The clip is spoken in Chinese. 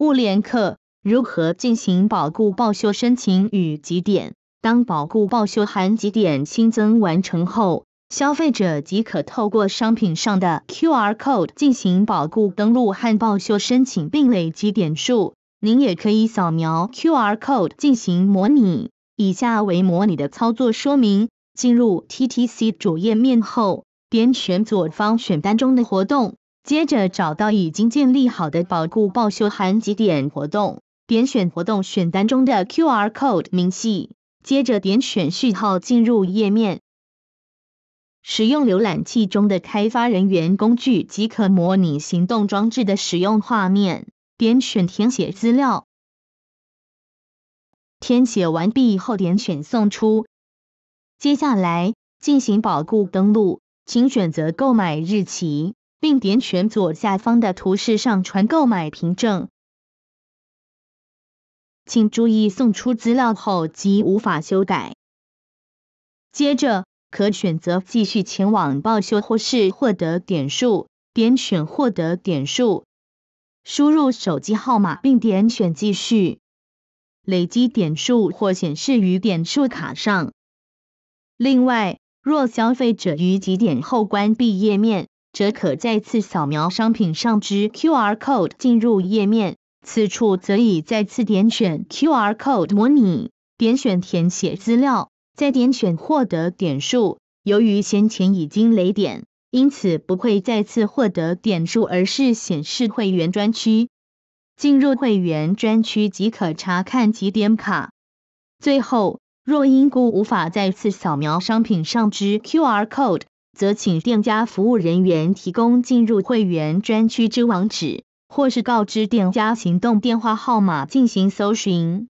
物联客如何进行保固报修申请与几点？当保固报修含几点新增完成后，消费者即可透过商品上的 QR Code 进行保固登录和报修申请，并累积点数。您也可以扫描 QR Code 进行模拟。以下为模拟的操作说明：进入 TTC 主页面后，点选左方选单中的活动。接着找到已经建立好的保固报修函及点活动，点选活动选单中的 QR Code 明细，接着点选序号进入页面。使用浏览器中的开发人员工具即可模拟行动装置的使用画面。点选填写资料，填写完毕后点选送出。接下来进行保固登录，请选择购买日期。并点选左下方的图示上传购买凭证，请注意送出资料后即无法修改。接着可选择继续前往报修或是获得点数，点选获得点数，输入手机号码并点选继续，累积点数或显示于点数卡上。另外，若消费者于几点后关闭页面，则可再次扫描商品上之 QR code 进入页面，此处则已再次点选 QR code 模拟，点选填写资料，再点选获得点数。由于先前已经雷点，因此不会再次获得点数，而是显示会员专区。进入会员专区即可查看集点卡。最后，若因故无法再次扫描商品上之 QR code。则请店家服务人员提供进入会员专区之网址，或是告知店家行动电话号码进行搜寻。